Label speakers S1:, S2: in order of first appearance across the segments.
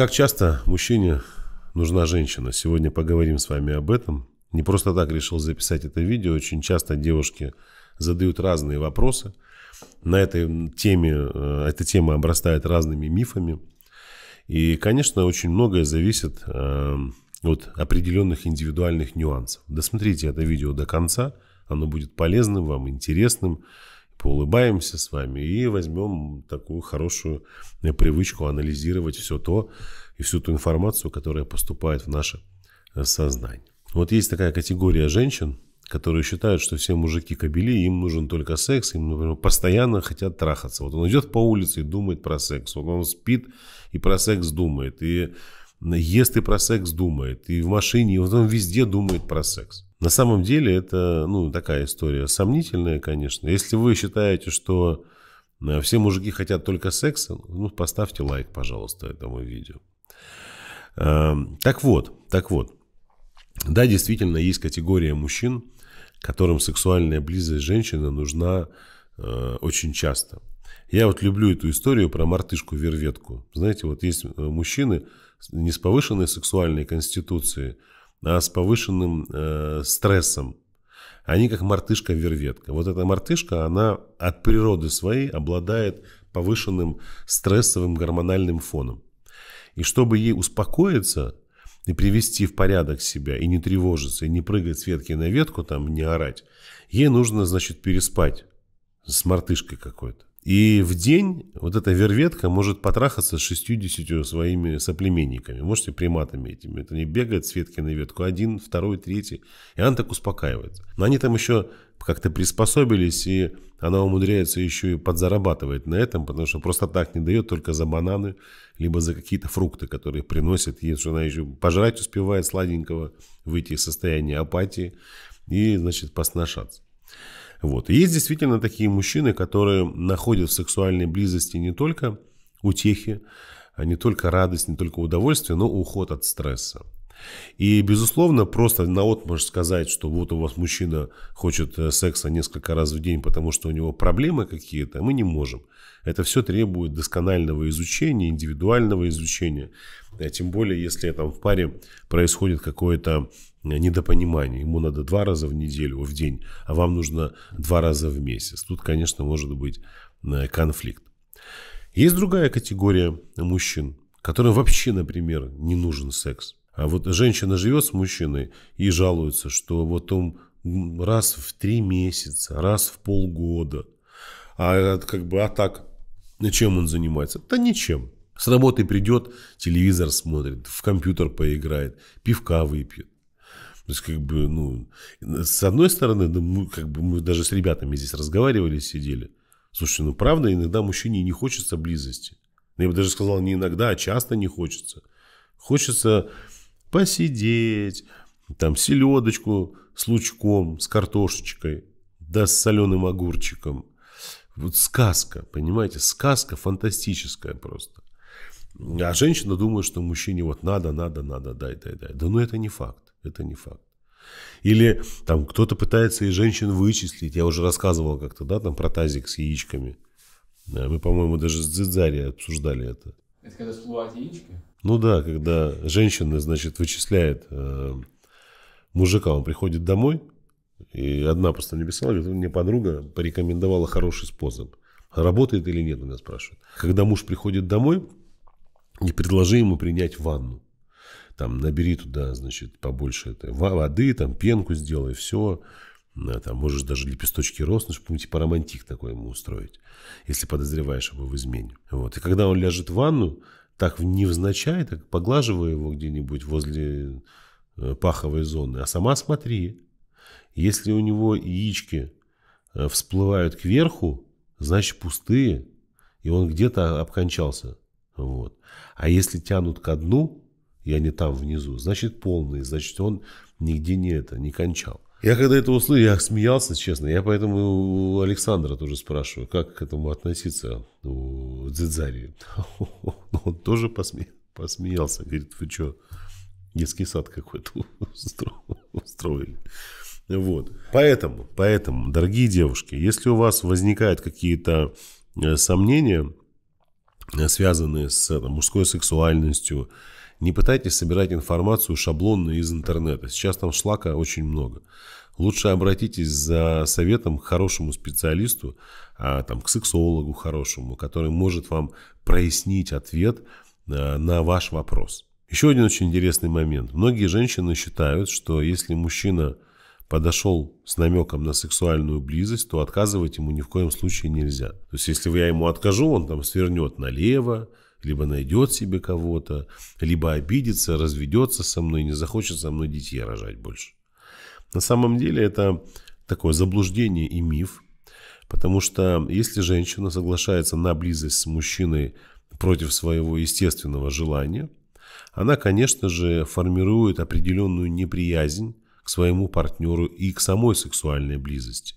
S1: Как часто мужчине нужна женщина? Сегодня поговорим с вами об этом. Не просто так решил записать это видео. Очень часто девушки задают разные вопросы. На этой теме, э, эта тема обрастает разными мифами. И, конечно, очень многое зависит э, от определенных индивидуальных нюансов. Досмотрите это видео до конца. Оно будет полезным вам, интересным поулыбаемся с вами и возьмем такую хорошую привычку анализировать все то и всю ту информацию, которая поступает в наше э, сознание. Вот есть такая категория женщин, которые считают, что все мужики кабели, им нужен только секс, им например, постоянно хотят трахаться. Вот он идет по улице и думает про секс, вот он спит и про секс думает, и ест и про секс думает, и в машине, и вот он везде думает про секс. На самом деле это, ну, такая история сомнительная, конечно. Если вы считаете, что э, все мужики хотят только секса, ну, поставьте лайк, пожалуйста, этому видео. Эм, так вот, так вот. Да, действительно, есть категория мужчин, которым сексуальная близость женщины нужна э, очень часто. Я вот люблю эту историю про мартышку-верветку. Знаете, вот есть э, мужчины не с повышенной сексуальной конституцией, а с повышенным э, стрессом. Они как мартышка-верветка. Вот эта мартышка, она от природы своей обладает повышенным стрессовым гормональным фоном. И чтобы ей успокоиться и привести в порядок себя, и не тревожиться, и не прыгать с ветки на ветку, там, не орать, ей нужно, значит, переспать с мартышкой какой-то. И в день вот эта верветка может потрахаться с 60 своими соплеменниками. Можете приматами этими. Это не бегает с ветки на ветку. Один, второй, третий. И она так успокаивается. Но они там еще как-то приспособились, и она умудряется еще и подзарабатывать на этом, потому что просто так не дает, только за бананы, либо за какие-то фрукты, которые приносят ей, что она еще пожрать успевает сладенького, выйти из состояния апатии и, значит, поснашаться. Вот. И есть действительно такие мужчины, которые находят в сексуальной близости не только утехи, а не только радость, не только удовольствие, но уход от стресса. И, безусловно, просто на отмашь сказать, что вот у вас мужчина хочет э, секса несколько раз в день, потому что у него проблемы какие-то, мы не можем. Это все требует досконального изучения, индивидуального изучения. Э, тем более, если там в паре происходит какое-то недопонимание. Ему надо два раза в неделю, в день, а вам нужно два раза в месяц. Тут, конечно, может быть э, конфликт. Есть другая категория мужчин, которым вообще, например, не нужен секс. А вот женщина живет с мужчиной и жалуется, что вот он раз в три месяца, раз в полгода. А э, как бы, а так, чем он занимается? Да ничем. С работы придет, телевизор смотрит, в компьютер поиграет, пивка выпьет. То есть, как бы, ну, с одной стороны, да, мы, как бы, мы даже с ребятами здесь разговаривали, сидели. Слушай, ну, правда, иногда мужчине не хочется близости. Я бы даже сказал, не иногда, а часто не хочется. Хочется посидеть, там, селедочку с лучком, с картошечкой, да, с соленым огурчиком. Вот сказка, понимаете, сказка фантастическая просто. А женщина думает, что мужчине вот надо, надо, надо, дай, дай, дай. Да ну это не факт. Это не факт. Или там кто-то пытается и женщин вычислить. Я уже рассказывал как-то, да, там про тазик с яичками. мы, по-моему, даже с Дзидзари обсуждали это. Это когда всплывают яички? Ну да, когда женщина, значит, вычисляет э, мужика. Он приходит домой, и одна просто мне писала говорит, мне подруга порекомендовала хороший способ. Работает или нет, у меня спрашивают. Когда муж приходит домой, не предложи ему принять ванну там набери туда, значит, побольше этой воды, там пенку сделай, все. Там можешь даже лепесточки роз, ну, чтобы ну, типа романтик такой ему устроить, если подозреваешь его в измене. Вот. И когда он ляжет в ванну, так невзначай, так поглаживая его где-нибудь возле э, паховой зоны, а сама смотри. Если у него яички э, всплывают кверху, значит пустые, и он где-то обкончался. Вот. А если тянут ко дну, и они там внизу. Значит, полный, значит, он нигде не это, не кончал. Я когда это услышал, я смеялся, честно. Я поэтому у Александра тоже спрашиваю, как к этому относиться у Дзидзари. Он тоже посме... посмеялся. Говорит, вы что, детский сад какой-то устроили. Вот. Поэтому, поэтому, дорогие девушки, если у вас возникают какие-то э, сомнения, связанные с там, мужской сексуальностью, не пытайтесь собирать информацию шаблонно из интернета. Сейчас там шлака очень много. Лучше обратитесь за советом к хорошему специалисту, а, там, к сексологу хорошему, который может вам прояснить ответ а, на ваш вопрос. Еще один очень интересный момент. Многие женщины считают, что если мужчина подошел с намеком на сексуальную близость, то отказывать ему ни в коем случае нельзя. То есть, если я ему откажу, он там свернет налево, либо найдет себе кого-то, либо обидится, разведется со мной, не захочет со мной детей рожать больше. На самом деле это такое заблуждение и миф, потому что если женщина соглашается на близость с мужчиной против своего естественного желания, она, конечно же, формирует определенную неприязнь к своему партнеру и к самой сексуальной близости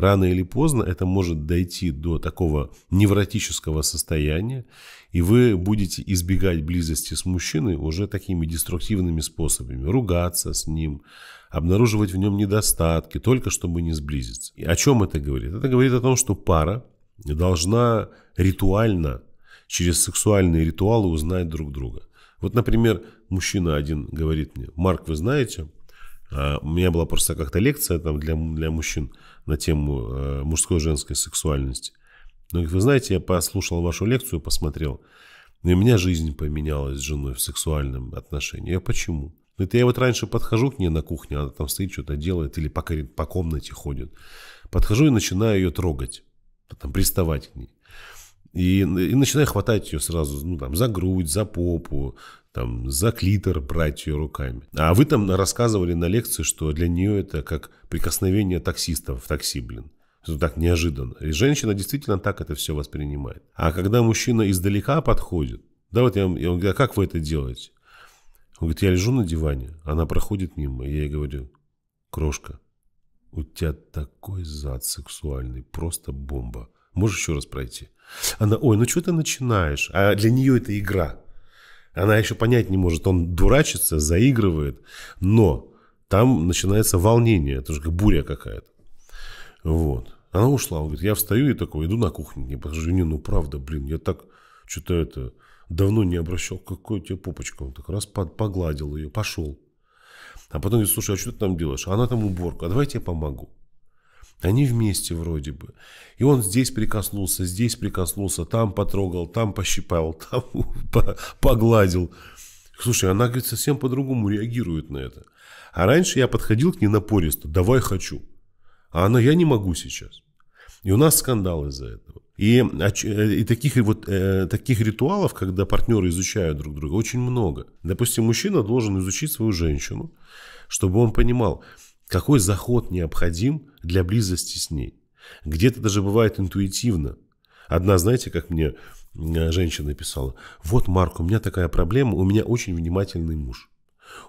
S1: рано или поздно это может дойти до такого невротического состояния, и вы будете избегать близости с мужчиной уже такими деструктивными способами. Ругаться с ним, обнаруживать в нем недостатки, только чтобы не сблизиться. И о чем это говорит? Это говорит о том, что пара должна ритуально, через сексуальные ритуалы узнать друг друга. Вот, например, мужчина один говорит мне, Марк, вы знаете, а, у меня была просто как-то лекция там для, для мужчин, на тему э, мужской и женской сексуальности. Но, ну, вы знаете, я послушал вашу лекцию, посмотрел, и у меня жизнь поменялась с женой в сексуальном отношении. Я почему? Это я вот раньше подхожу к ней на кухне, она там стоит, что-то делает, или по, по комнате ходит. Подхожу и начинаю ее трогать, потом приставать к ней. И, и начинаю хватать ее сразу, ну, там, за грудь, за попу, там, за клитор брать ее руками. А вы там рассказывали на лекции, что для нее это как прикосновение таксистов в такси, блин. Это так неожиданно. И женщина действительно так это все воспринимает. А когда мужчина издалека подходит, да вот я, я говорю, а как вы это делаете? Он говорит, я лежу на диване, она проходит мимо, и я ей говорю, крошка, у тебя такой зад сексуальный, просто бомба. Можешь еще раз пройти? Она, ой, ну что ты начинаешь? А для нее это игра. Она еще понять не может, он дурачится, заигрывает, но там начинается волнение, это же как буря какая-то. Вот. Она ушла, он говорит, я встаю и такой, иду на кухню, не подожди, не, ну правда, блин, я так что-то это давно не обращал, какой тебе попочка. Он так раз погладил ее, пошел. А потом говорит, слушай, а что ты там делаешь? она там уборка. а давай я тебе помогу. Они вместе вроде бы. И он здесь прикоснулся, здесь прикоснулся, там потрогал, там пощипал, там погладил. Слушай, она, говорит, совсем по-другому реагирует на это. А раньше я подходил к ней напористо, давай хочу. А она, я не могу сейчас. И у нас скандал из-за этого. И, э, и таких, вот, э, таких ритуалов, когда партнеры изучают друг друга, очень много. Допустим, мужчина должен изучить свою женщину, чтобы он понимал, какой заход необходим, для близости с ней. Где-то даже бывает интуитивно. Одна, знаете, как мне э, женщина писала, вот, Марк, у меня такая проблема, у меня очень внимательный муж.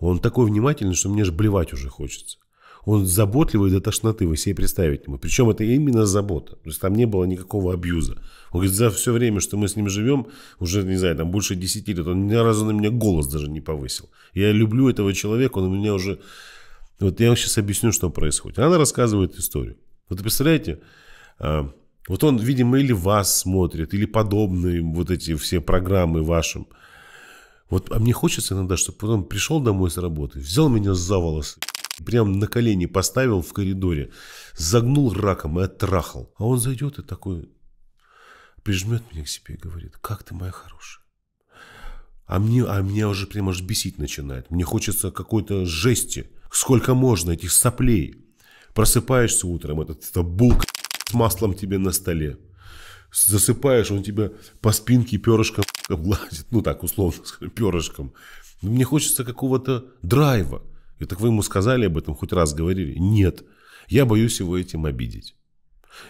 S1: Он такой внимательный, что мне же блевать уже хочется. Он заботливый до тошноты, вы себе представить не можете. Причем это именно забота. То есть там не было никакого абьюза. Он говорит, за все время, что мы с ним живем, уже, не знаю, там больше десяти лет, он ни разу на меня голос даже не повысил. Я люблю этого человека, он у меня уже вот я вам сейчас объясню, что происходит. Она рассказывает историю. Вот представляете, а, вот он, видимо, или вас смотрит, или подобные вот эти все программы вашим. Вот а мне хочется иногда, чтобы потом пришел домой с работы, взял меня за волосы, прям на колени поставил в коридоре, загнул раком и оттрахал. А он зайдет и такой прижмет меня к себе и говорит, как ты моя хорошая. А, мне, а меня уже прямо аж бесить начинает. Мне хочется какой-то жести – Сколько можно этих соплей? Просыпаешься утром, этот, этот булк с маслом тебе на столе. Засыпаешь, он тебя по спинке перышком гладит. Ну так, условно перышком. Ну, мне хочется какого-то драйва. И так вы ему сказали об этом, хоть раз говорили? Нет. Я боюсь его этим обидеть.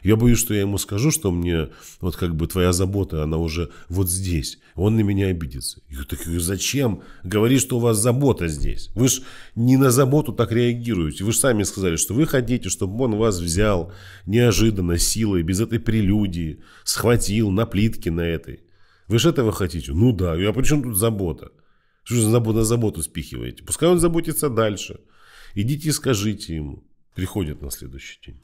S1: Я боюсь, что я ему скажу, что мне вот как бы твоя забота, она уже вот здесь. Он на меня обидится. Я такой, э, зачем? Говори, что у вас забота здесь. Вы же не на заботу так реагируете. Вы же сами сказали, что вы хотите, чтобы он вас взял неожиданно, силой, без этой прелюдии, схватил на плитке на этой. Вы же этого хотите? Ну да. А при тут забота? Что же на заботу спихиваете? Пускай он заботится дальше. Идите и скажите ему. Приходит на следующий день.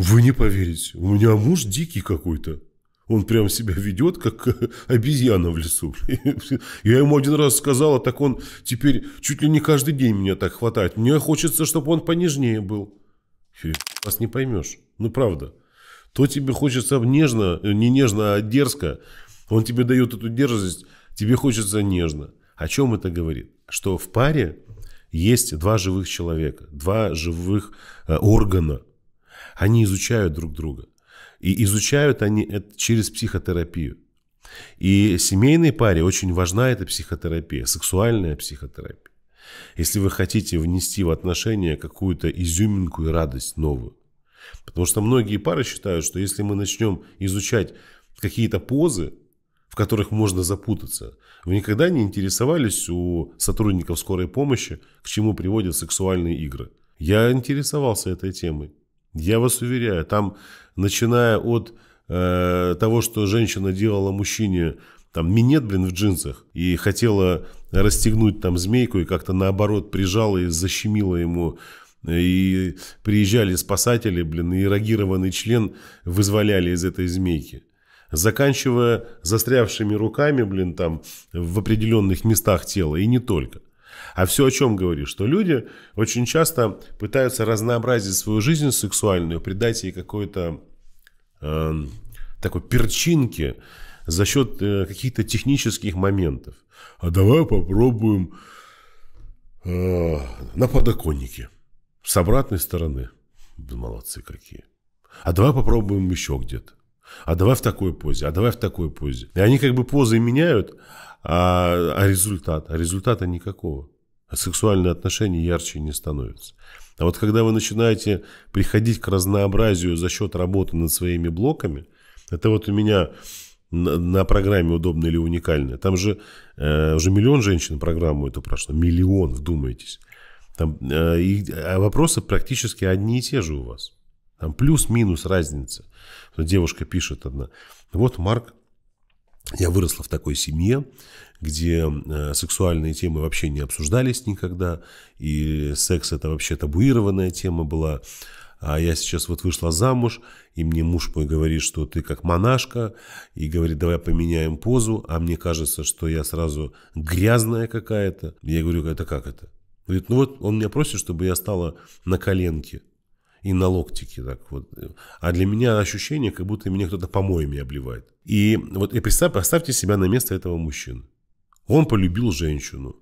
S1: Вы не поверите, у меня муж дикий какой-то. Он прям себя ведет, как обезьяна в лесу. Я ему один раз сказала, так он теперь чуть ли не каждый день меня так хватает. Мне хочется, чтобы он понежнее был. Вас не поймешь. Ну, правда. То тебе хочется нежно, не нежно, а дерзко. Он тебе дает эту дерзость, тебе хочется нежно. О чем это говорит? Что в паре есть два живых человека, два живых э, органа, они изучают друг друга. И изучают они это через психотерапию. И семейной паре очень важна эта психотерапия, сексуальная психотерапия. Если вы хотите внести в отношения какую-то изюминку и радость новую. Потому что многие пары считают, что если мы начнем изучать какие-то позы, в которых можно запутаться. Вы никогда не интересовались у сотрудников скорой помощи, к чему приводят сексуальные игры? Я интересовался этой темой. Я вас уверяю, там, начиная от э, того, что женщина делала мужчине там минет, блин, в джинсах, и хотела расстегнуть там змейку, и как-то наоборот прижала и защемила ему э, и приезжали спасатели, блин, и эрогированный член вызволяли из этой змейки. Заканчивая застрявшими руками, блин, там в определенных местах тела, и не только. А все о чем говоришь? Что люди очень часто пытаются разнообразить свою жизнь сексуальную, придать ей какой-то э, такой перчинки за счет э, каких-то технических моментов. А давай попробуем э, на подоконнике с обратной стороны. Молодцы какие. А давай попробуем еще где-то. А давай в такой позе, а давай в такой позе. И они как бы позы меняют, а, а результат? А результата никакого. А сексуальные отношения ярче не становятся. А вот когда вы начинаете приходить к разнообразию за счет работы над своими блоками, это вот у меня на, на программе «Удобно или уникально», там же э, уже миллион женщин программу эту прошло, миллион, вдумайтесь. Там, э, и, а вопросы практически одни и те же у вас. Там плюс-минус разница. Девушка пишет одна. Вот, Марк, я выросла в такой семье, где э, сексуальные темы вообще не обсуждались никогда, и секс это вообще табуированная тема была. А я сейчас вот вышла замуж, и мне муж мой говорит, что ты как монашка, и говорит, давай поменяем позу, а мне кажется, что я сразу грязная какая-то. Я говорю, это как это? Говорит, ну вот он меня просит, чтобы я стала на коленке и на локтике. Так вот. А для меня ощущение, как будто меня кто-то помоями обливает. И вот и представь, поставьте себя на место этого мужчины. Он полюбил женщину.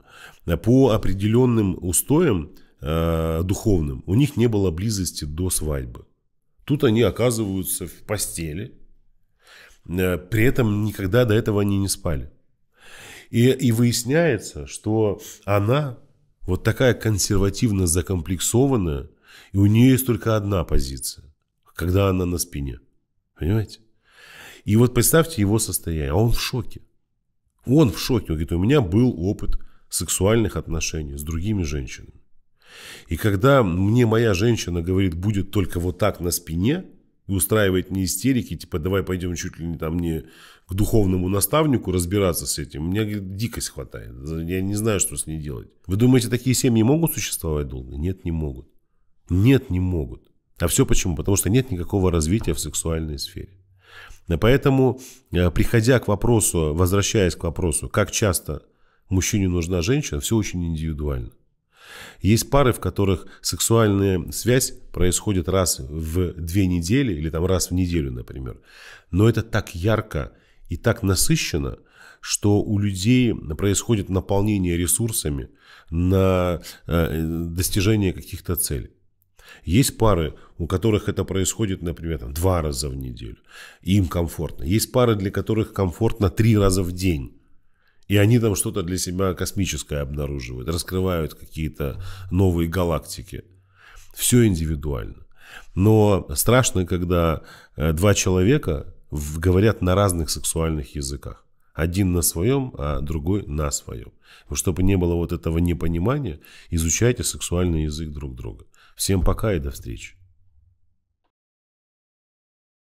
S1: А по определенным устоям э, духовным у них не было близости до свадьбы. Тут они оказываются в постели, э, при этом никогда до этого они не спали. И, и выясняется, что она вот такая консервативно закомплексованная, и у нее есть только одна позиция, когда она на спине. Понимаете? И вот представьте его состояние. А он в шоке. Он в шоке. Он говорит, у меня был опыт сексуальных отношений с другими женщинами. И когда мне моя женщина говорит, будет только вот так на спине, и устраивает мне истерики, типа, давай пойдем чуть ли не там не к духовному наставнику разбираться с этим. мне меня говорит, дикость хватает. Я не знаю, что с ней делать. Вы думаете, такие семьи могут существовать долго? Нет, не могут. Нет, не могут. А все почему? Потому что нет никакого развития в сексуальной сфере. Э, поэтому, э, приходя к вопросу, возвращаясь к вопросу, как часто мужчине нужна женщина, все очень индивидуально. Есть пары, в которых сексуальная связь происходит раз в две недели или там раз в неделю, например. Но это так ярко и так насыщенно, что у людей происходит наполнение ресурсами на э, достижение каких-то целей. Есть пары, у которых это происходит, например, там, два раза в неделю, и им комфортно. Есть пары, для которых комфортно три раза в день. И они там что-то для себя космическое обнаруживают, раскрывают какие-то новые галактики. Все индивидуально. Но страшно, когда э, два человека говорят на разных сексуальных языках. Один на своем, а другой на своем. Чтобы не было вот этого непонимания, изучайте сексуальный язык друг друга. Всем пока и до встречи.